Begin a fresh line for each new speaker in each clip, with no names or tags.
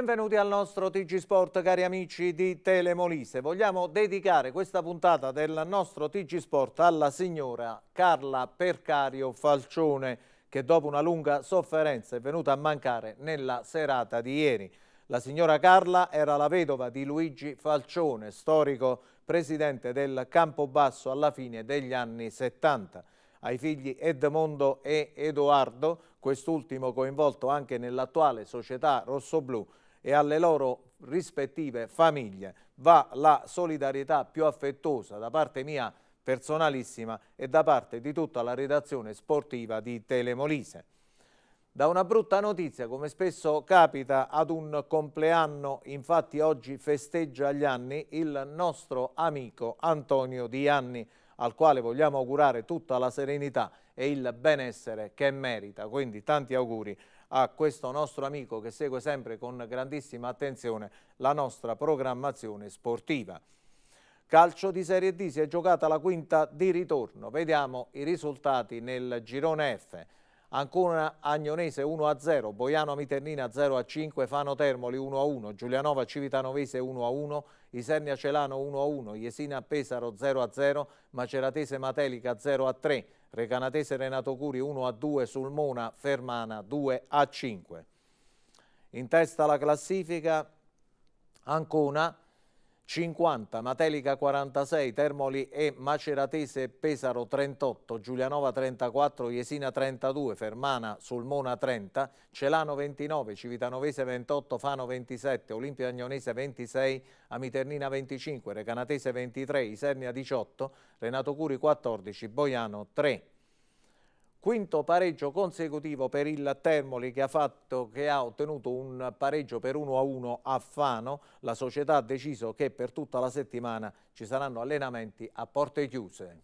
Benvenuti al nostro TG Sport cari amici di Telemolise. Vogliamo dedicare questa puntata del nostro TG Sport alla signora Carla Percario Falcione che dopo una lunga sofferenza è venuta a mancare nella serata di ieri. La signora Carla era la vedova di Luigi Falcione, storico presidente del Campobasso alla fine degli anni 70 ai figli Edmondo e Edoardo, quest'ultimo coinvolto anche nell'attuale società rossoblù e alle loro rispettive famiglie va la solidarietà più affettuosa da parte mia personalissima e da parte di tutta la redazione sportiva di Telemolise. Da una brutta notizia, come spesso capita ad un compleanno, infatti oggi festeggia gli anni il nostro amico Antonio Di Anni, al quale vogliamo augurare tutta la serenità e il benessere che merita. Quindi tanti auguri a questo nostro amico che segue sempre con grandissima attenzione la nostra programmazione sportiva. Calcio di Serie D si è giocata la quinta di ritorno, vediamo i risultati nel girone F. Ancona Agnonese 1-0, a Boiano Miternina 0-5, a Fano Termoli 1-1, a Giulianova Civitanovese 1-1, a Isernia Celano 1-1, a Iesina Pesaro 0-0, a Maceratese Matelica 0-3, a Recanatese Renato Curi 1-2, a Sulmona Fermana 2-5. a In testa la classifica Ancona 50, Matelica 46, Termoli e Maceratese Pesaro 38, Giulianova 34, Jesina 32, Fermana Sulmona 30, Celano 29, Civitanovese 28, Fano 27, Olimpia Agnonese 26, Amiternina 25, Recanatese 23, Isernia 18, Renato Curi 14, Boiano 3. Quinto pareggio consecutivo per il Termoli che ha, fatto, che ha ottenuto un pareggio per 1-1 a a Fano. La società ha deciso che per tutta la settimana ci saranno allenamenti a porte chiuse.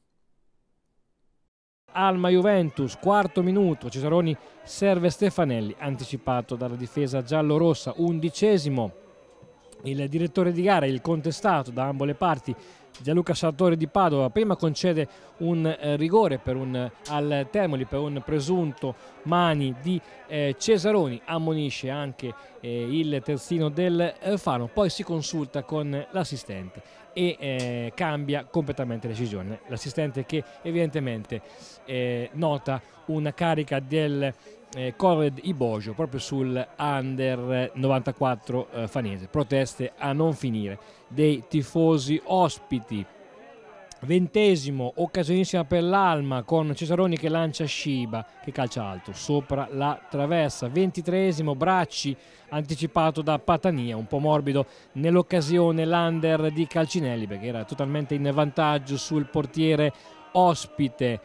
Alma Juventus, quarto minuto, Cesaroni serve Stefanelli, anticipato dalla difesa giallorossa, undicesimo. Il direttore di gara, il contestato da ambo le parti, Gianluca Sartori di Padova prima concede un eh, rigore un, eh, al Termoli per un presunto mani di eh, Cesaroni ammonisce anche eh, il terzino del eh, Fano poi si consulta con l'assistente e eh, cambia completamente decisione l'assistente che evidentemente nota una carica del eh, Corred Ibojo proprio sul under 94 eh, eh, fanese. Proteste a non finire dei tifosi ospiti. Ventesimo, occasionissima per l'Alma con Cesaroni che lancia Shiba che calcia alto sopra la traversa. Ventitreesimo, Bracci anticipato da Patania, un po' morbido nell'occasione l'under di Calcinelli perché era totalmente in vantaggio sul portiere ospite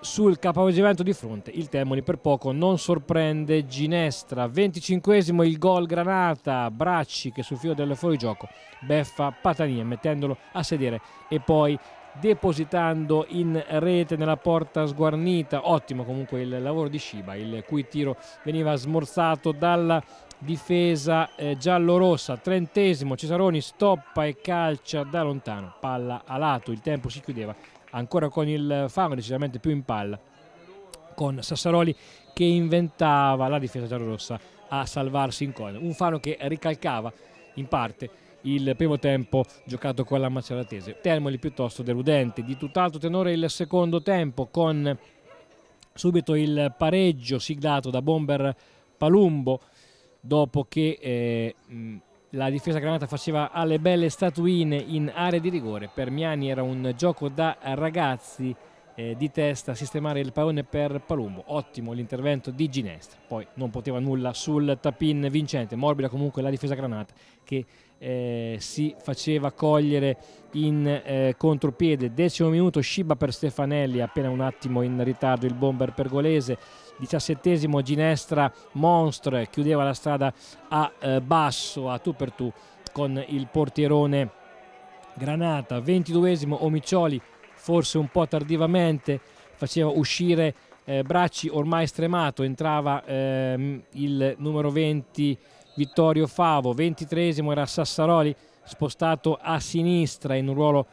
sul capovolgimento di fronte il Temoni per poco non sorprende Ginestra 25esimo il gol Granata Bracci che sul filo del fuorigioco beffa Patania mettendolo a sedere e poi depositando in rete nella porta sguarnita ottimo comunque il lavoro di Sciba il cui tiro veniva smorzato dalla difesa eh, giallo Trentesimo, Cesaroni stoppa e calcia da lontano, palla a lato, il tempo si chiudeva ancora con il Fano decisamente più in palla con Sassaroli che inventava la difesa giallorossa a salvarsi in corner un Fano che ricalcava in parte il primo tempo giocato con la Maceratese Termoli piuttosto deludente di tutt'altro tenore il secondo tempo con subito il pareggio siglato da Bomber Palumbo dopo che eh, la difesa granata faceva alle belle statuine in area di rigore. Per Miani era un gioco da ragazzi eh, di testa, sistemare il pallone per Palumbo. Ottimo l'intervento di Ginestra. Poi non poteva nulla sul tapin vincente. Morbida comunque la difesa granata che eh, si faceva cogliere in eh, contropiede. Decimo minuto Sciba per Stefanelli, appena un attimo in ritardo il bomber per Golese diciassettesimo Ginestra Monstre chiudeva la strada a eh, basso, a tu per tu con il portierone Granata, ventiduesimo Omiccioli forse un po' tardivamente faceva uscire eh, Bracci ormai stremato, entrava ehm, il numero 20 Vittorio Favo, ventitresimo era Sassaroli spostato a sinistra in un ruolo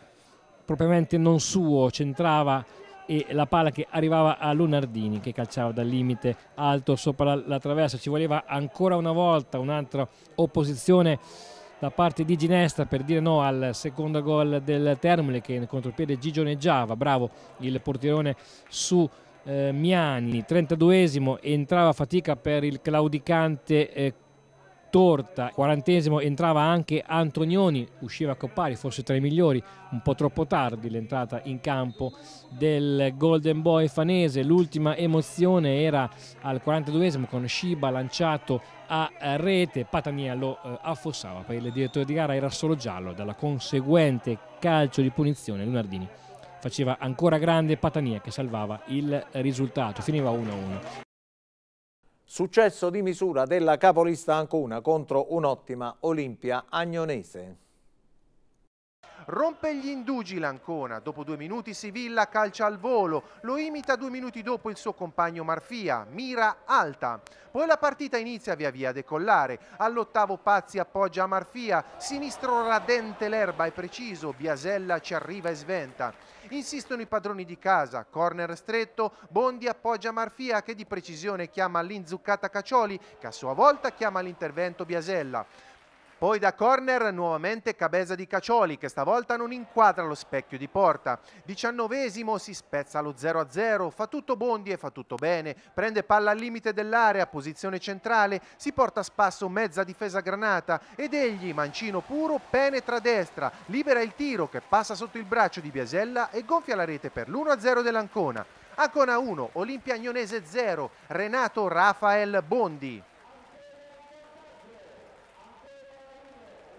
propriamente non suo, centrava e la palla che arrivava a Lunardini che calciava dal limite alto sopra la traversa ci voleva ancora una volta un'altra opposizione da parte di Ginestra per dire no al secondo gol del Termoli che nel contropiede gigioneggiava bravo il portierone su eh, Miani 32esimo entrava a fatica per il claudicante eh, torta, quarantesimo entrava anche Antonioni, usciva Coppari, forse tra i migliori, un po' troppo tardi l'entrata in campo del Golden Boy fanese, l'ultima emozione era al 42esimo con Shiba lanciato a rete, Patania lo eh, affossava, poi il direttore di gara era solo giallo, dalla conseguente calcio di punizione Lunardini faceva ancora grande Patania che salvava il risultato, finiva 1-1.
Successo di misura della capolista Ancona contro un'ottima Olimpia Agnonese. Rompe gli indugi l'Ancona, dopo due minuti
Sivilla calcia al volo, lo imita due minuti dopo il suo compagno Marfia, mira alta. Poi la partita inizia via via a decollare, all'ottavo Pazzi appoggia a Marfia, sinistro radente l'erba è preciso, Biasella ci arriva e sventa. Insistono i padroni di casa, corner stretto, Bondi appoggia Marfia che di precisione chiama l'inzuccata Caccioli che a sua volta chiama l'intervento Biasella. Poi da corner nuovamente Cabeza di Cacioli che stavolta non inquadra lo specchio di porta. Diciannovesimo si spezza lo 0-0, fa tutto Bondi e fa tutto bene. Prende palla al limite dell'area, posizione centrale, si porta a spasso mezza difesa granata ed egli, mancino puro, penetra a destra, libera il tiro che passa sotto il braccio di Biasella e gonfia la rete per l'1-0 dell'Ancona. Ancona 1, Olimpia Agnonese 0, Renato Rafael Bondi.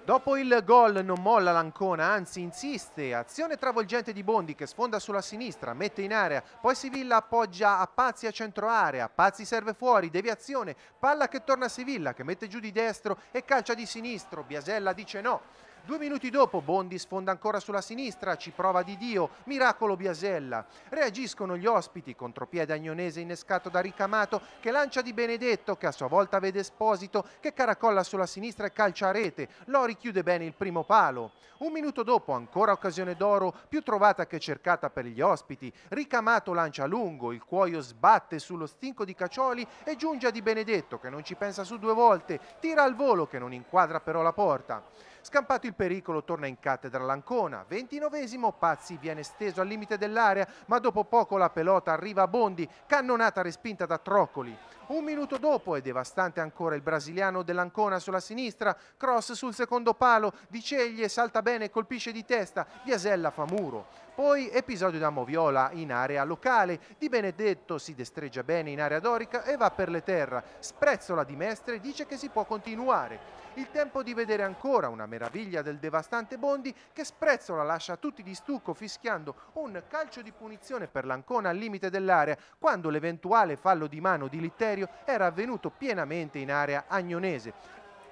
Dopo il gol non molla l'Ancona, anzi insiste, azione travolgente di Bondi che sfonda sulla sinistra, mette in area, poi Sivilla appoggia a Pazzi a centro area, Pazzi serve fuori, deviazione, palla che torna a Sivilla che mette giù di destro e calcia di sinistro, Biasella dice no. Due minuti dopo Bondi sfonda ancora sulla sinistra, ci prova Di Dio, miracolo Biasella. Reagiscono gli ospiti, contropiede agnonese innescato da Ricamato che lancia Di Benedetto che a sua volta vede Esposito che caracolla sulla sinistra e calcia a rete. Lori chiude bene il primo palo. Un minuto dopo ancora occasione d'oro, più trovata che cercata per gli ospiti. Ricamato lancia lungo, il cuoio sbatte sullo stinco di Cacioli e giunge a Di Benedetto che non ci pensa su due volte, tira al volo che non inquadra però la porta. Scampato il pericolo torna in cattedra l'Ancona, 29 esimo Pazzi viene steso al limite dell'area ma dopo poco la pelota arriva a Bondi, cannonata respinta da Troccoli. Un minuto dopo è devastante ancora il brasiliano dell'Ancona sulla sinistra, cross sul secondo palo, Di Ceglie salta bene e colpisce di testa, Viasella fa muro. Poi episodio da Moviola in area locale, Di Benedetto si destreggia bene in area dorica e va per le terra, sprezzola di Mestre dice che si può continuare il tempo di vedere ancora una meraviglia del devastante Bondi che sprezzola lascia tutti di stucco fischiando un calcio di punizione per l'Ancona al limite dell'area quando l'eventuale fallo di mano di Litterio era avvenuto pienamente in area agnonese.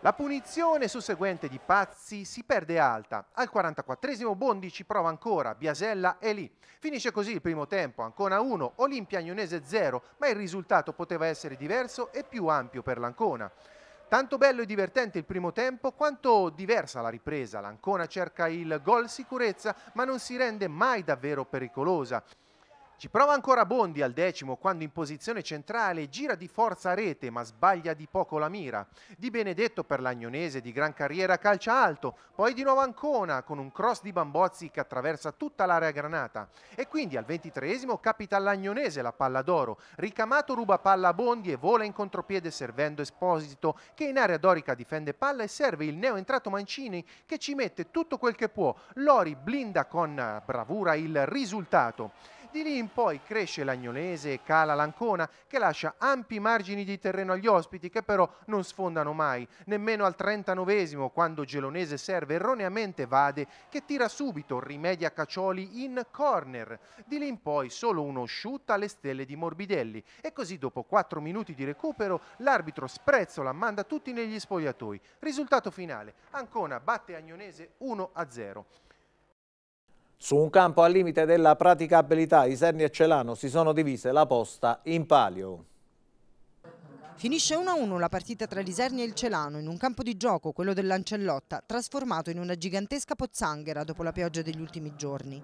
La punizione susseguente di Pazzi si perde alta. Al 44 esimo Bondi ci prova ancora, Biasella è lì. Finisce così il primo tempo, Ancona 1, Olimpia Agnonese 0, ma il risultato poteva essere diverso e più ampio per l'Ancona. Tanto bello e divertente il primo tempo quanto diversa la ripresa. L'Ancona cerca il gol sicurezza ma non si rende mai davvero pericolosa. Ci prova ancora Bondi al decimo quando in posizione centrale gira di forza a rete ma sbaglia di poco la mira. Di Benedetto per l'Agnonese di gran carriera calcia alto, poi di nuovo Ancona con un cross di Bambozzi che attraversa tutta l'area granata. E quindi al ventitreesimo capita all'Agnonese la palla d'oro, ricamato ruba palla a Bondi e vola in contropiede servendo Esposito che in area dorica difende palla e serve il neoentrato Mancini che ci mette tutto quel che può. Lori blinda con bravura il risultato. Di lì in poi cresce l'Agnolese e cala l'Ancona, che lascia ampi margini di terreno agli ospiti, che però non sfondano mai, nemmeno al 39 quando Gelonese serve erroneamente Vade, che tira subito, rimedia Cacioli in corner. Di lì in poi solo uno shoot alle stelle di Morbidelli. E così dopo 4 minuti di recupero, l'arbitro sprezzola, manda tutti negli spogliatoi. Risultato finale, Ancona batte Agnonese 1-0.
Su un campo al limite della praticabilità, Iserni e Celano si sono divise la posta in palio.
Finisce 1-1 la partita tra l'Isernia e il Celano in un campo di gioco, quello dell'Ancellotta, trasformato in una gigantesca pozzanghera dopo la pioggia degli ultimi giorni.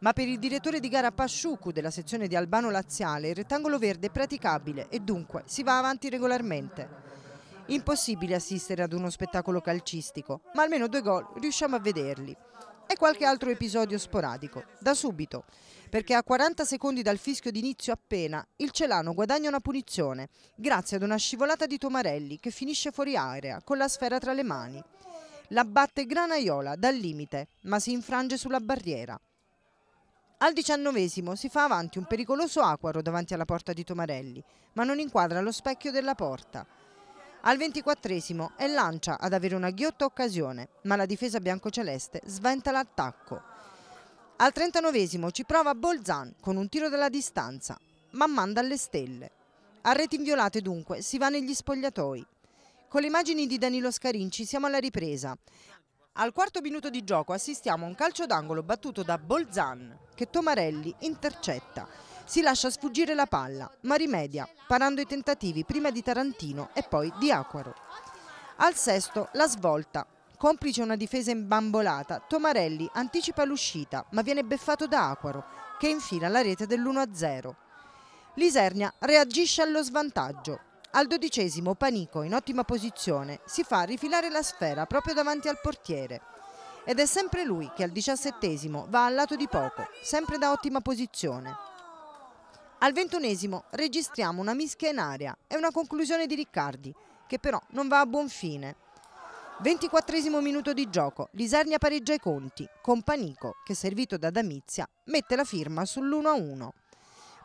Ma per il direttore di gara Pasciucu della sezione di Albano Laziale il rettangolo verde è praticabile e dunque si va avanti regolarmente. Impossibile assistere ad uno spettacolo calcistico, ma almeno due gol riusciamo a vederli e qualche altro episodio sporadico, da subito, perché a 40 secondi dal fischio d'inizio appena il Celano guadagna una punizione grazie ad una scivolata di Tomarelli che finisce fuori area con la sfera tra le mani. La batte Granaiola dal limite, ma si infrange sulla barriera. Al diciannovesimo si fa avanti un pericoloso acquaro davanti alla porta di Tomarelli, ma non inquadra lo specchio della porta. Al 24 esimo è Lancia ad avere una ghiotta occasione, ma la difesa biancoceleste sventa l'attacco. Al 39 esimo ci prova Bolzan con un tiro dalla distanza, ma manda alle stelle. A reti inviolate dunque si va negli spogliatoi. Con le immagini di Danilo Scarinci siamo alla ripresa. Al quarto minuto di gioco assistiamo a un calcio d'angolo battuto da Bolzan che Tomarelli intercetta si lascia sfuggire la palla, ma rimedia, parando i tentativi prima di Tarantino e poi di Acquaro. Al sesto la svolta, complice una difesa imbambolata, Tomarelli anticipa l'uscita ma viene beffato da Acquaro che infila la rete dell'1-0. Lisernia reagisce allo svantaggio. Al dodicesimo Panico, in ottima posizione, si fa rifilare la sfera proprio davanti al portiere. Ed è sempre lui che al diciassettesimo va al lato di poco, sempre da ottima posizione. Al ventunesimo registriamo una mischia in aria e una conclusione di Riccardi, che però non va a buon fine. 24 minuto di gioco, l'Isernia pareggia i conti, con Panico, che servito da Damizia, mette la firma sull'1-1.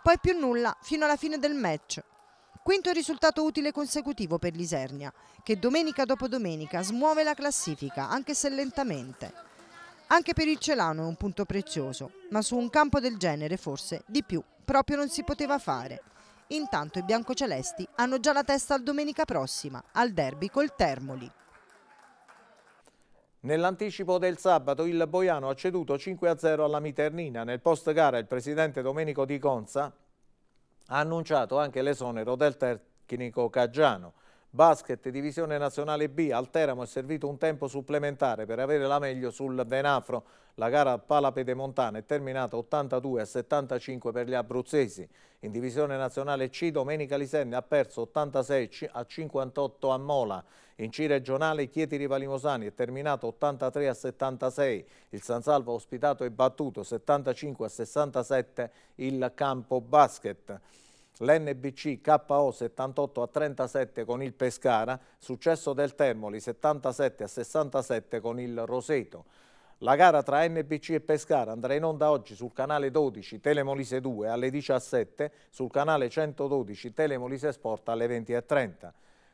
Poi più nulla fino alla fine del match. Quinto risultato utile consecutivo per Lisernia, che domenica dopo domenica smuove la classifica, anche se lentamente. Anche per il Celano è un punto prezioso, ma su un campo del genere forse di più proprio non si poteva fare. Intanto i biancocelesti hanno già la testa al domenica prossima, al derby col Termoli.
Nell'anticipo del sabato il Boiano ha ceduto 5-0 alla Miternina. Nel post gara il presidente Domenico Di Conza ha annunciato anche l'esonero del tecnico Caggiano. Basket Divisione Nazionale B, al Teramo è servito un tempo supplementare per avere la meglio sul Venafro. La gara Pala Pedemontana è terminata 82 a 75 per gli abruzzesi. In Divisione Nazionale C Domenica Lisenne ha perso 86 a 58 a Mola. In C regionale Chieti Rivalimosani è terminato 83 a 76. Il San Salvo ha ospitato e battuto 75 a 67 il campo basket l'NBC KO 78 a 37 con il Pescara, successo del Termoli 77 a 67 con il Roseto. La gara tra NBC e Pescara andrà in onda oggi sul canale 12 Telemolise 2 alle 17, sul canale 112 Telemolise Sport alle 20.30.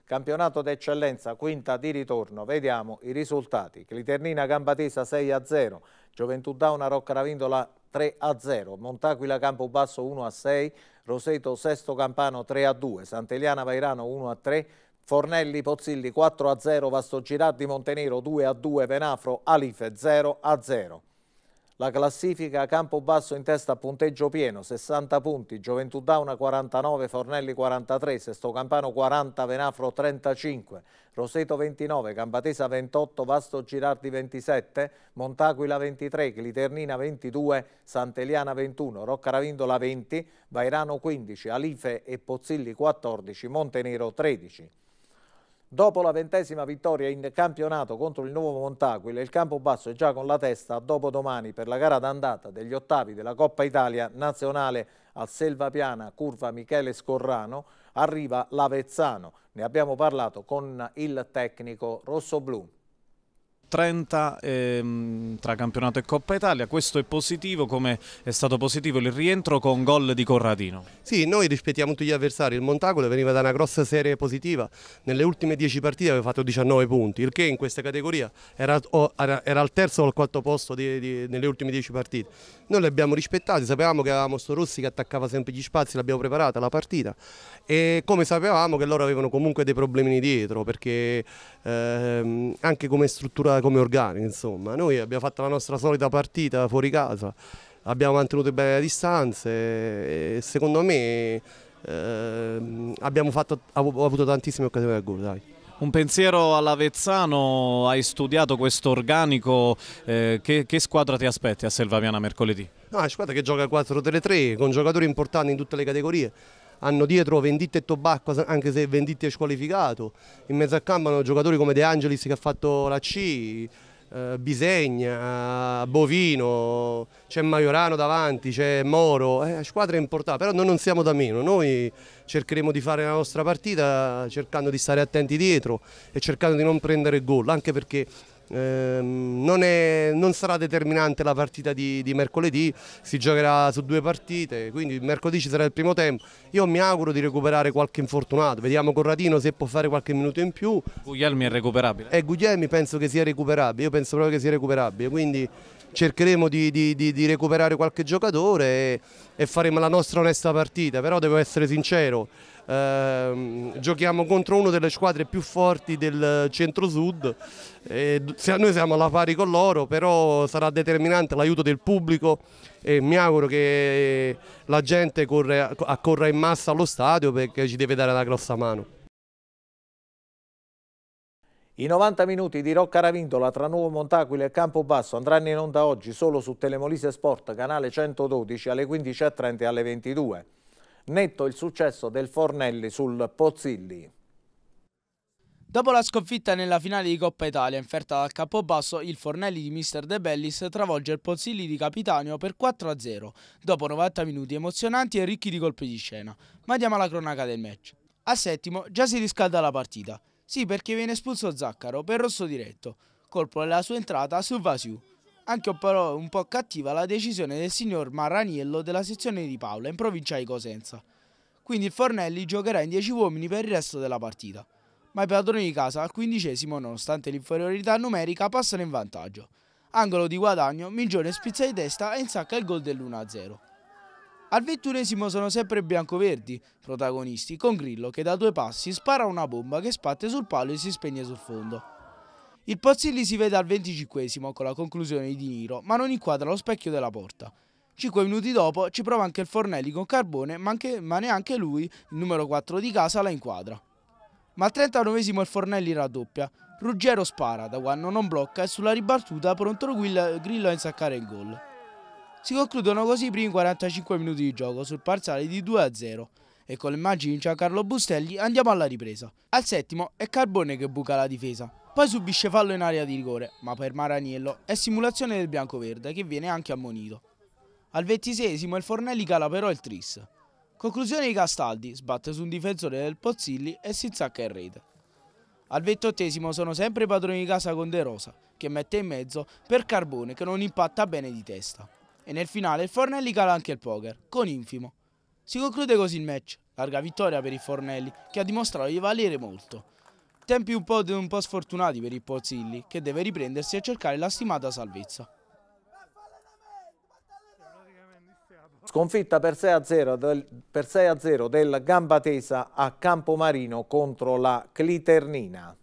Campionato d'eccellenza, quinta di ritorno, vediamo i risultati. Cliternina Gambatesa 6 a 0, Gioventù Dauna Rocca Ravindola 3 a 0, Montaquila Campobasso 1 a 6, Roseto Sesto Campano 3 a 2, Sant'Eliana Vairano 1 a 3, Fornelli Pozzilli 4 a 0, Vastogirà di Montenero 2 a 2, Venafro Alife 0 a 0. La classifica Campobasso in testa a punteggio pieno, 60 punti, Gioventù Dauna 49, Fornelli 43, Sesto Campano 40, Venafro 35, Roseto 29, Cambatesa 28, Vasto Girardi 27, Montaquila 23, Cliternina 22, Santeliana 21, Roccaravindola 20, Vairano 15, Alife e Pozzilli 14, Montenero 13. Dopo la ventesima vittoria in campionato contro il nuovo Montaquile, il Campobasso è già con la testa dopo domani per la gara d'andata degli ottavi della Coppa Italia nazionale al Selvapiana, curva Michele Scorrano, arriva l'Avezzano. Ne abbiamo parlato con il tecnico rossoblù. 30 ehm, tra campionato e Coppa Italia. Questo è positivo, come è stato positivo il rientro con gol di Corradino.
Sì, noi rispettiamo tutti gli avversari. Il Montagolo veniva da una grossa serie positiva. Nelle ultime 10 partite aveva fatto 19 punti, il che in questa categoria era, era, era al terzo o al quarto posto di, di, nelle ultime 10 partite. Noi li abbiamo rispettati, sapevamo che avevamo sto Rossi che attaccava sempre gli spazi, l'abbiamo preparata la partita e come sapevamo che loro avevano comunque dei problemi dietro perché ehm, anche come struttura come organico, insomma. Noi abbiamo fatto la nostra solita partita fuori casa, abbiamo mantenuto bene le distanze e secondo me eh, abbiamo fatto, avuto tantissime occasioni da gol, dai.
Un pensiero all'Avezzano, hai studiato questo organico, eh, che, che, squadra ti aspetti a Selvaviana mercoledì? No, è una squadra che gioca
4-3-3 con giocatori importanti in tutte le categorie hanno dietro Venditti e Tobacco, anche se Venditti è squalificato, in mezzo a campo hanno giocatori come De Angelis che ha fatto la C, Uh, Bisegna, Bovino, c'è Maiorano davanti, c'è Moro, eh, la squadra è importante, però noi non siamo da meno, noi cercheremo di fare la nostra partita cercando di stare attenti dietro e cercando di non prendere gol, anche perché Ehm, non, è, non, sarà determinante la partita di, di, mercoledì, si giocherà su due partite, quindi mercoledì ci sarà il primo tempo. Io mi auguro di recuperare qualche infortunato, vediamo Corradino se può fare qualche minuto in più.
Guglielmi è recuperabile?
E eh, Guglielmi penso che sia recuperabile, io penso proprio che sia recuperabile, quindi cercheremo di, di, di recuperare qualche giocatore e, e faremo la nostra onesta partita, però devo essere sincero ehm, giochiamo contro una delle squadre più forti del centro-sud, noi siamo alla pari con loro, però sarà determinante l'aiuto del pubblico e mi auguro che la gente corre, accorra in massa allo stadio perché ci deve dare la grossa mano.
I 90 minuti di Rocca Ravindola tra Nuovo Montaquile e Campobasso andranno in onda oggi solo su Telemolise Sport, canale 112 alle 15.30 e alle 22. Netto il successo del Fornelli sul Pozzilli.
Dopo la sconfitta nella finale di Coppa Italia inferta dal Capobasso, il Fornelli di Mister De Bellis travolge il Pozzilli di Capitanio per 4-0, dopo 90 minuti emozionanti e ricchi di colpi di scena. Ma andiamo alla cronaca del match. A settimo già si riscalda la partita. Sì, perché viene espulso Zaccaro per rosso diretto, colpo della sua entrata su Vasiu. Anche però un po' cattiva la decisione del signor Marraniello della sezione di Paola in provincia di Cosenza. Quindi il Fornelli giocherà in 10 uomini per il resto della partita. Ma i padroni di casa al quindicesimo, nonostante l'inferiorità numerica, passano in vantaggio. Angolo di guadagno, Migione spizza di testa e insacca il gol dell'1-0. Al ventunesimo sono sempre i biancoverdi, protagonisti, con Grillo che da due passi spara una bomba che sbatte sul palo e si spegne sul fondo. Il Pozzilli si vede al 25 esimo con la conclusione di Niro, ma non inquadra lo specchio della porta. Cinque minuti dopo ci prova anche il Fornelli con Carbone, ma, anche, ma neanche lui, il numero 4 di casa, la inquadra. Ma al 39esimo il Fornelli raddoppia. Ruggero spara, da quando non blocca e sulla ribattuta pronto Grillo a insaccare il gol. Si concludono così i primi 45 minuti di gioco sul parziale di 2 0 e con le immagini di Giancarlo Bustelli andiamo alla ripresa. Al settimo è Carbone che buca la difesa, poi subisce fallo in area di rigore, ma per Maraniello è simulazione del bianco-verde che viene anche ammonito. Al ventisesimo il Fornelli cala però il tris. Conclusione di Castaldi, sbatte su un difensore del Pozzilli e si insacca in rete. Al ventottesimo sono sempre i padroni di casa con De Rosa, che mette in mezzo per Carbone che non impatta bene di testa. E nel finale il Fornelli cala anche il poker, con Infimo. Si conclude così il match, larga vittoria per i Fornelli, che ha dimostrato di valere molto. Tempi un po', un po' sfortunati per il Pozzilli, che deve riprendersi e cercare la stimata salvezza.
Sconfitta per 6-0 del, del Gambatesa a Campomarino contro la Cliternina.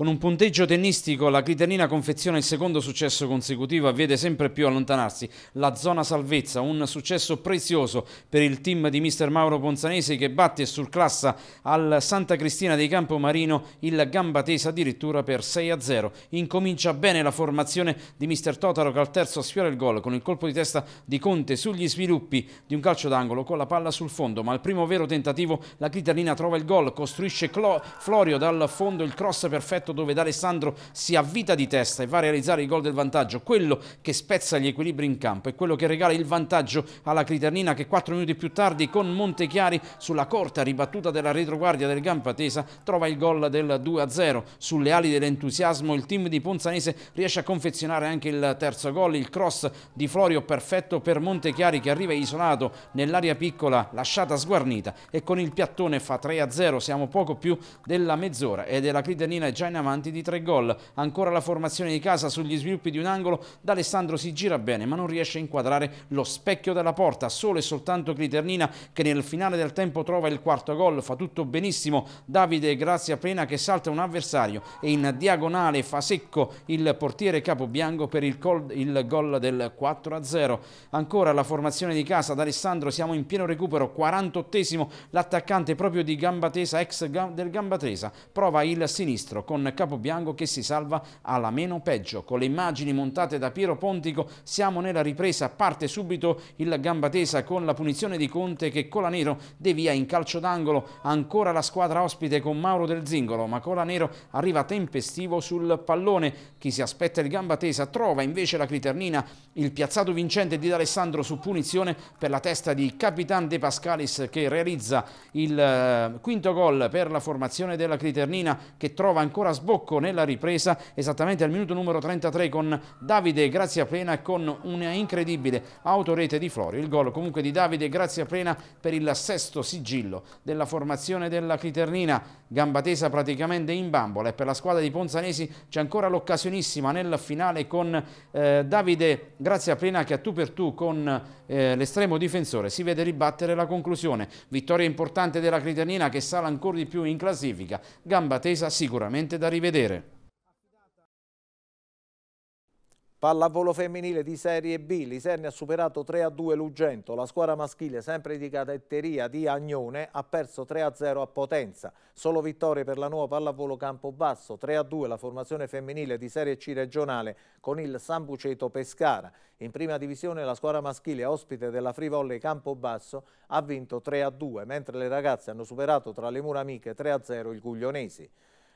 Con un punteggio tennistico la Cliternina confeziona il secondo successo consecutivo e vede sempre più allontanarsi la zona salvezza, un successo prezioso per il team di mister Mauro Ponzanese che batte sul classa al Santa Cristina dei Campomarino il gamba tesa addirittura per 6-0. Incomincia bene la formazione di mister Totaro che al terzo sfiora il gol con il colpo di testa di Conte sugli sviluppi di un calcio d'angolo con la palla sul fondo, ma al primo vero tentativo la Cliternina trova il gol, costruisce Clo Florio dal fondo il cross perfetto piatto dove D'Alessandro si avvita di testa e va a realizzare il gol del vantaggio, quello che spezza gli equilibri in campo e quello che regala il vantaggio alla Criternina che quattro minuti più tardi con Montechiari sulla corta ribattuta della retroguardia del Gampa Tesa trova il gol del 2-0. Sulle ali dell'entusiasmo il team di Ponzanese riesce a confezionare anche il terzo gol, il cross di Florio perfetto per Montechiari che arriva isolato nell'area piccola lasciata sguarnita e con il piattone fa 3-0, siamo poco più della mezz'ora ed è la Criternina è già in avanti di tre gol. Ancora la formazione di casa sugli sviluppi di un angolo, D'Alessandro si gira bene ma non riesce a inquadrare lo specchio della porta, solo e soltanto Cliternina che nel finale del tempo trova il quarto gol, fa tutto benissimo, Davide Grazia Pena che salta un avversario e in diagonale fa secco il portiere Capobianco per il, col, il gol del 4-0. Ancora la formazione di casa, D'Alessandro siamo in pieno recupero, 48esimo, l'attaccante proprio di Gambatesa, ex del Gambatesa, prova il sinistro con un Capobianco che si salva alla meno peggio. Con le immagini montate da Piero Pontico siamo nella ripresa, parte subito il Gambatesa con la punizione di Conte che Colanero devia in calcio d'angolo, ancora la squadra ospite con Mauro del Zingolo, ma Colanero arriva tempestivo sul pallone, chi si aspetta il Gambatesa trova invece la Criternina, il piazzato vincente di D'Alessandro su punizione per la testa di Capitan De Pascalis che realizza il eh, quinto gol per la formazione della Criternina che trova ancora a sbocco nella ripresa esattamente al minuto numero 33 con Davide Graziaplena e con una incredibile autorete di Flori. Il gol comunque di Davide Grazia Plena per il sesto sigillo della formazione della Criternina, gamba tesa praticamente in bambola e per la squadra di Ponzanesi c'è ancora l'occasionissima nel finale con eh, Davide Plena che a tu per tu con eh, l'estremo difensore si vede ribattere la conclusione. Vittoria importante della Criternina che sale ancora di più in classifica, gamba tesa sicuramente da rivedere.
Pallavolo femminile di Serie B, Liserni ha superato 3-2 Lugento, la squadra maschile sempre di cadetteria di Agnone ha perso 3-0 a Potenza, solo vittorie per la nuova pallavolo Campobasso, 3-2 la formazione femminile di Serie C regionale con il San Buceto Pescara. In prima divisione la squadra maschile ospite della Frivolle Campobasso ha vinto 3-2, mentre le ragazze hanno superato tra le mura amiche 3-0 il Guglionesi.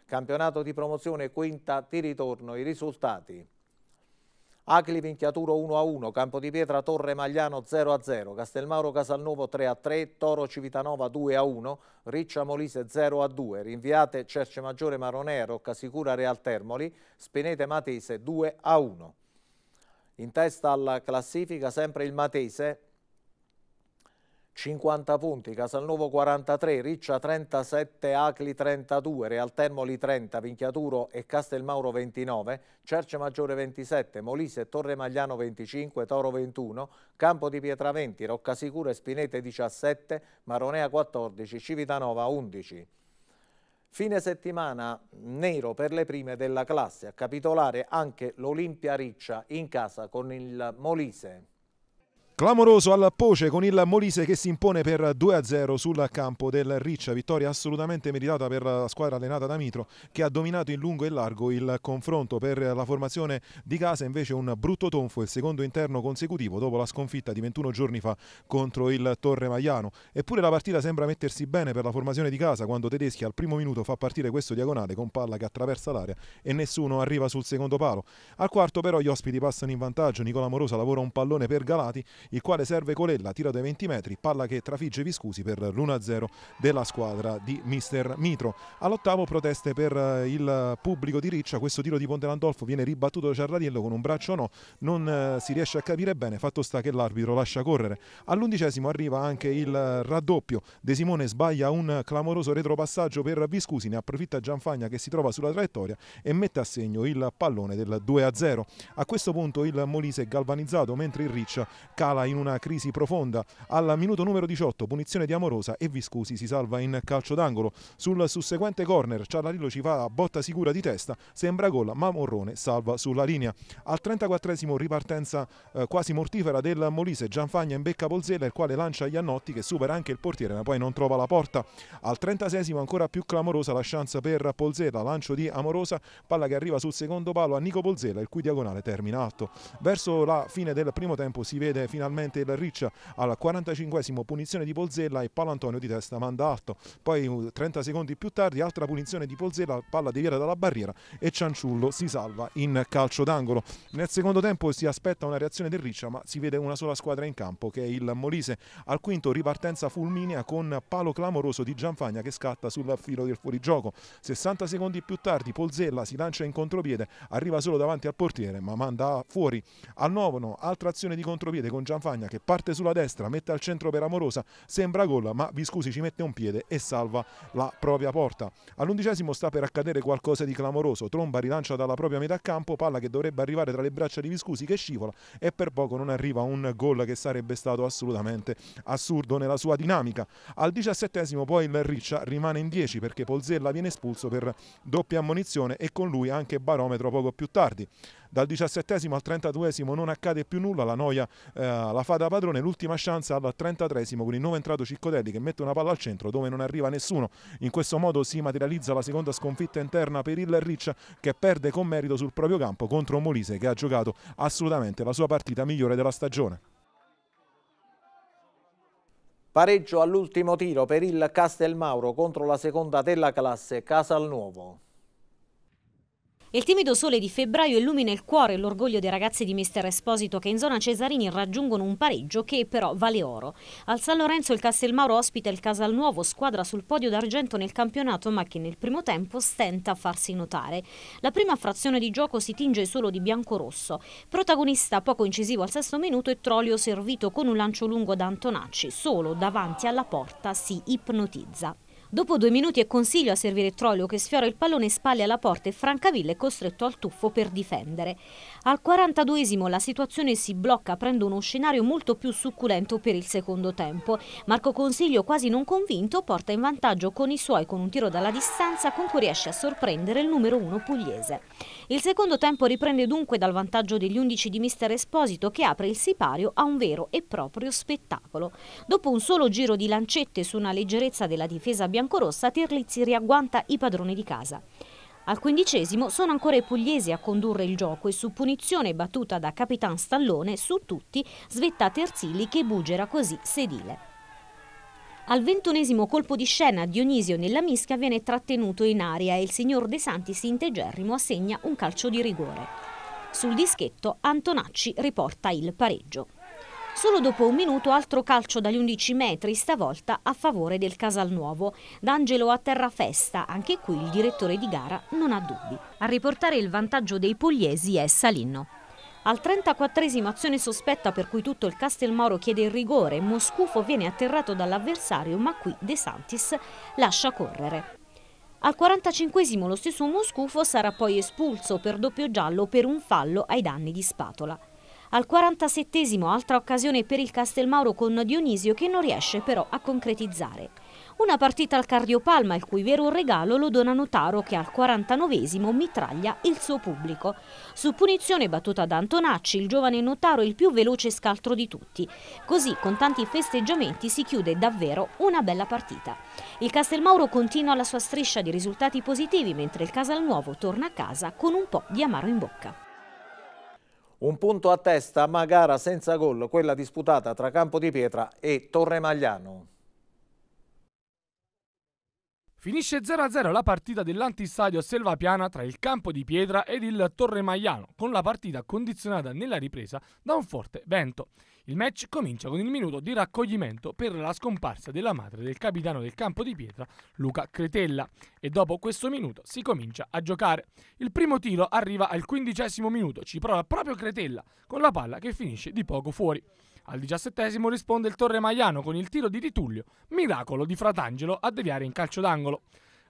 Campionato di promozione quinta di ritorno, i risultati. Acli Vinchiaturo 1-1, Campo di Pietra Torre Magliano 0-0, Castelmauro Casalnovo 3-3, Toro Civitanova 2-1, Riccia Molise 0-2, rinviate Cerce Maggiore Maronero, Casicura Real Termoli, Spinete Matese 2-1. In testa alla classifica sempre il Matese 50 punti, Casalnuovo 43, Riccia 37, Acli 32, Real Termoli 30, Vinchiaturo e Castelmauro 29, Cerce Maggiore 27, Molise e Torre Magliano 25, Toro 21, Campo di Pietra 20, Roccasicura e Spinete 17, Maronea 14, Civitanova 11. Fine settimana nero per le prime della classe, a capitolare anche l'Olimpia Riccia in casa con il Molise.
Clamoroso al Poce con il Molise che si impone per 2-0 sul campo del Riccia, vittoria assolutamente meritata per la squadra allenata da Mitro che ha dominato in lungo e largo il confronto per la formazione di casa, invece un brutto tonfo, il secondo interno consecutivo dopo la sconfitta di 21 giorni fa contro il Torre Maiano. Eppure la partita sembra mettersi bene per la formazione di casa quando Tedeschi al primo minuto fa partire questo diagonale con palla che attraversa l'area e nessuno arriva sul secondo palo. Al quarto però gli ospiti passano in vantaggio, Nicola Morosa lavora un pallone per Galati il quale serve Colella, tiro dai 20 metri, palla che trafigge Viscusi per l'1-0 della squadra di mister Mitro. All'ottavo proteste per eh, il pubblico di Riccia, questo tiro di Ponte Landolfo viene ribattuto da Ciarradiello con un braccio no, non eh, si riesce a capire bene, fatto sta che l'arbitro lascia correre. All'undicesimo arriva anche il raddoppio, De Simone sbaglia un clamoroso retropassaggio per Viscusi, ne approfitta Gianfagna che si trova sulla traiettoria e mette a segno il pallone del 2-0. A questo punto il Molise è galvanizzato mentre il Riccia cala cala in una crisi profonda. Al minuto numero 18 punizione di Amorosa e Viscusi si salva in calcio d'angolo. Sul susseguente corner Ciallarillo ci fa botta sicura di testa, sembra gol ma Morrone salva sulla linea. Al 34esimo ripartenza eh, quasi mortifera del Molise, Gianfagna in becca Polzella, il quale lancia Iannotti che supera anche il portiere ma poi non trova la porta. Al 36esimo ancora più clamorosa la chance per Polzella, lancio di Amorosa, palla che arriva sul secondo palo a Nico Polzella il cui diagonale termina alto. Verso la fine del primo tempo si vede finalmente finalmente il Riccia al 45esimo punizione di Polzella e palo Antonio di testa manda alto. Poi 30 uh, secondi più tardi altra punizione di Polzella, palla deviata dalla barriera e Cianciullo si salva in calcio d'angolo. Nel secondo tempo si aspetta una reazione del Riccia ma si vede una sola squadra in campo che è il Molise. Al quinto ripartenza fulminea con palo clamoroso di Gianfagna che scatta sul filo del fuorigioco. 60 secondi più tardi Polzella si lancia in contropiede, arriva solo davanti al portiere ma manda fuori. Al novono altra azione di contropiede con Gianfagna Cianfagna che parte sulla destra, mette al centro per Amorosa, sembra gol ma Viscusi ci mette un piede e salva la propria porta. All'undicesimo sta per accadere qualcosa di clamoroso, Tromba rilancia dalla propria metà campo, palla che dovrebbe arrivare tra le braccia di Viscusi che scivola e per poco non arriva un gol che sarebbe stato assolutamente assurdo nella sua dinamica. Al diciassettesimo poi il Riccia rimane in 10 perché Polzella viene espulso per doppia ammonizione e con lui anche Barometro poco più tardi dal 17 al 32 non accade più nulla, la noia eh, la fa da padrone, l'ultima chance al 33 con il nuovo entrato Ciccodelli che mette una palla al centro dove non arriva nessuno, in questo modo si materializza la seconda sconfitta interna per il Riccia che perde con merito sul proprio campo contro Molise che ha giocato assolutamente la sua partita migliore della stagione.
Pareggio all'ultimo tiro per il Castelmauro contro la seconda della classe Casalnuovo.
Il timido sole di febbraio illumina il cuore e l'orgoglio dei ragazzi di mister Esposito che in zona Cesarini raggiungono un pareggio che però vale oro. Al San Lorenzo il Castelmauro ospita il Casalnuovo, squadra sul podio d'argento nel campionato ma che nel primo tempo stenta a farsi notare. La prima frazione di gioco si tinge solo di bianco-rosso. Protagonista poco incisivo al sesto minuto è Trolio servito con un lancio lungo da Antonacci, solo davanti alla porta si ipnotizza. Dopo due minuti è consiglio a servire Troilo che sfiora il pallone spalle alla porta e Francavilla è costretto al tuffo per difendere. Al 42esimo la situazione si blocca aprendo uno scenario molto più succulento per il secondo tempo. Marco Consiglio quasi non convinto porta in vantaggio con i suoi con un tiro dalla distanza con cui riesce a sorprendere il numero uno pugliese. Il secondo tempo riprende dunque dal vantaggio degli 11 di mister Esposito che apre il sipario a un vero e proprio spettacolo. Dopo un solo giro di lancette su una leggerezza della difesa biancorossa, Tirlizzi riagguanta i padroni di casa. Al quindicesimo sono ancora i pugliesi a condurre il gioco e su punizione battuta da Capitan Stallone su tutti svetta Terzilli che bugera così sedile. Al ventunesimo colpo di scena Dionisio nella mischia viene trattenuto in aria e il signor De Santis integerrimo assegna un calcio di rigore. Sul dischetto Antonacci riporta il pareggio. Solo dopo un minuto altro calcio dagli 11 metri, stavolta a favore del Casalnuovo. D'Angelo a festa, anche qui il direttore di gara non ha dubbi. A riportare il vantaggio dei pugliesi è Salinno. Al 34esimo azione sospetta per cui tutto il Castelmoro chiede il rigore, Moscufo viene atterrato dall'avversario ma qui De Santis lascia correre. Al 45esimo lo stesso Moscufo sarà poi espulso per doppio giallo per un fallo ai danni di Spatola. Al 47esimo altra occasione per il Castelmauro con Dionisio che non riesce però a concretizzare. Una partita al cardiopalma il cui vero regalo lo dona Notaro che al 49esimo mitraglia il suo pubblico. Su punizione battuta da Antonacci, il giovane Notaro è il più veloce scaltro di tutti. Così con tanti festeggiamenti si chiude davvero una bella partita. Il Castelmauro continua la sua striscia di risultati positivi mentre il Casalnuovo torna a casa con un po' di amaro in bocca.
Un punto a testa ma gara senza gol, quella disputata tra Campo di Pietra e Torre Magliano.
Finisce 0-0 la partita dell'antistadio Selvapiana tra il campo di pietra ed il Torremaiano, con la partita condizionata nella ripresa da un forte vento. Il match comincia con il minuto di raccoglimento per la scomparsa della madre del capitano del campo di pietra, Luca Cretella, e dopo questo minuto si comincia a giocare. Il primo tiro arriva al quindicesimo minuto, ci prova proprio Cretella, con la palla che finisce di poco fuori. Al diciassettesimo risponde il Torre Maiano con il tiro di Ritullio, miracolo di Fratangelo a deviare in calcio d'angolo.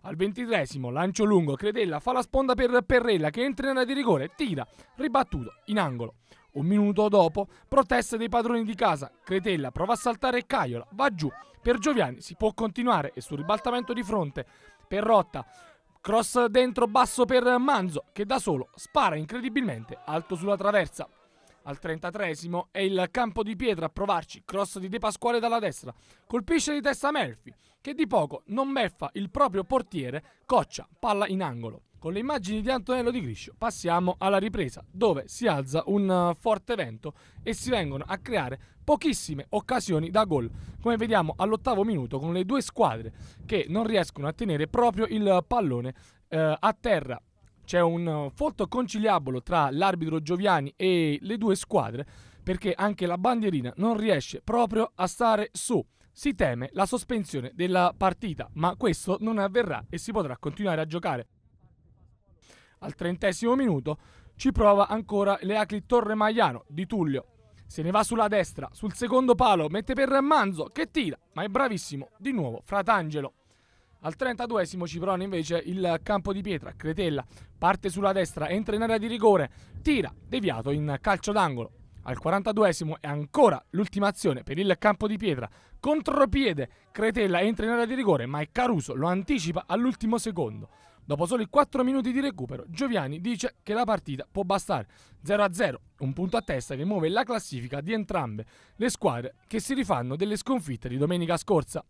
Al ventitresimo lancio lungo, Credella fa la sponda per Perrella che entra in area di rigore, tira, ribattuto in angolo. Un minuto dopo, protesta dei padroni di casa, Cretella prova a saltare Caiola, va giù, per Gioviani si può continuare e sul ribaltamento di fronte, per Rotta, cross dentro basso per Manzo che da solo spara incredibilmente alto sulla traversa. Al 33 è il campo di pietra a provarci, cross di De Pasquale dalla destra. Colpisce di testa Melfi, che di poco non beffa il proprio portiere, coccia, palla in angolo. Con le immagini di Antonello Di Griscio passiamo alla ripresa, dove si alza un eh, forte vento e si vengono a creare pochissime occasioni da gol, come vediamo all'ottavo minuto con le due squadre che non riescono a tenere proprio il pallone eh, a terra c'è un eh, folto conciliabolo tra l'arbitro Gioviani e le due squadre perché anche la bandierina non riesce proprio a stare su. Si teme la sospensione della partita, ma questo non avverrà e si potrà continuare a giocare. Al trentesimo minuto ci prova ancora Leacli Torre Maiano di Tullio. Se ne va sulla destra, sul secondo palo, mette per Manzo che tira, ma è bravissimo di nuovo Fratangelo. Al 32esimo Ciprone invece il campo di pietra, Cretella parte sulla destra, entra in area di rigore, tira, deviato in calcio d'angolo. Al 42esimo è ancora l'ultima azione per il campo di pietra. Contropiede, Cretella entra in area di rigore, ma è Caruso lo anticipa all'ultimo secondo. Dopo soli 4 minuti di recupero, Gioviani dice che la partita può bastare. 0-0, un punto a testa che muove la classifica di entrambe le squadre che si rifanno delle sconfitte di domenica scorsa.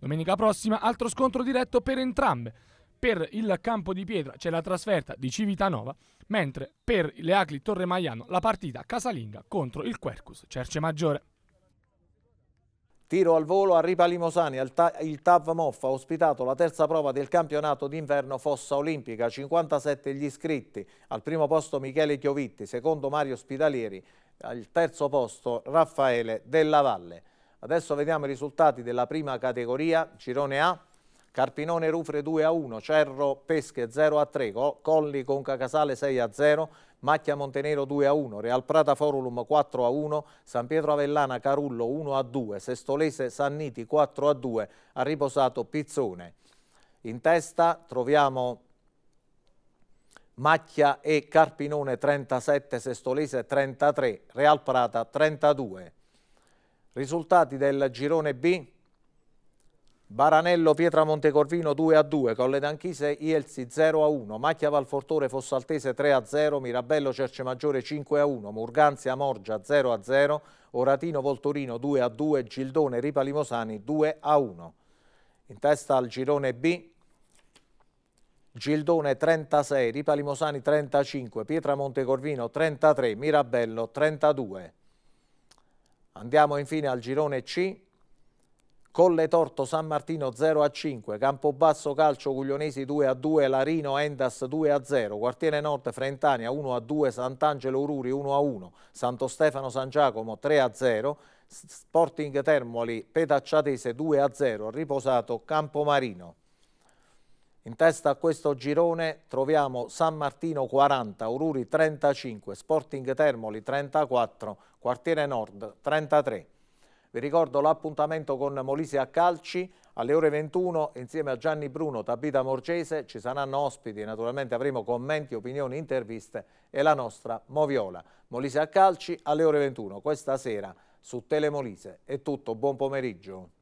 Domenica prossima altro scontro diretto per entrambe. Per il campo di pietra c'è la trasferta di Civitanova, mentre per le Acli Torremaiano la partita casalinga contro il Quercus Cerce Maggiore.
Tiro al volo a Ripa Limosani, il TAV Moffa ha ospitato la terza prova del campionato d'inverno Fossa Olimpica, 57 gli iscritti, al primo posto Michele Chiovitti, secondo Mario Spitalieri, al terzo posto Raffaele Della Valle. Adesso vediamo i risultati della prima categoria, Girone A, Carpinone Rufre 2 a 1, Cerro Pesche 0 a 3, Colli Conca Casale 6 a 0, Macchia Montenero 2 a 1, Real Prata Forum 4 a 1, San Pietro Avellana Carullo 1 a 2, Sestolese Sanniti 4 a 2, ha riposato Pizzone. In testa troviamo Macchia e Carpinone 37, Sestolese 33, Real Prata 32. Risultati del girone B? Baranello Pietra Montecorvino 2 a 2, Colle d'Anchise Ielsi 0 a 1, Macchia Valfortore Fossaltese 3 a 0, Mirabello Cercemaggiore 5 a 1, Murganzia Morgia 0 a 0, Oratino Voltorino 2 a 2, Gildone Ripalimosani 2 a 1. In testa al girone B Gildone 36, Ripalimosani 35, Pietra Montecorvino 33, Mirabello 32. Andiamo infine al girone C. Colle Torto San Martino 0 a 5, Campobasso Calcio Guglionesi 2 a 2, Larino Endas 2 a 0, Quartiere Nord Frentania 1 a 2, Sant'Angelo Ururi 1 a 1, Santo Stefano San Giacomo 3 a 0, Sporting Termoli Petacciatese 2 a 0, riposato Campomarino. In testa a questo girone troviamo San Martino 40, Ururi 35, Sporting Termoli 34, quartiere nord 33. Vi ricordo l'appuntamento con Molise a Calci alle ore 21 insieme a Gianni Bruno, Tabita Morgese, ci saranno ospiti, naturalmente avremo commenti, opinioni, interviste e la nostra Moviola. Molise a Calci alle ore 21, questa sera su Telemolise. È tutto, buon pomeriggio.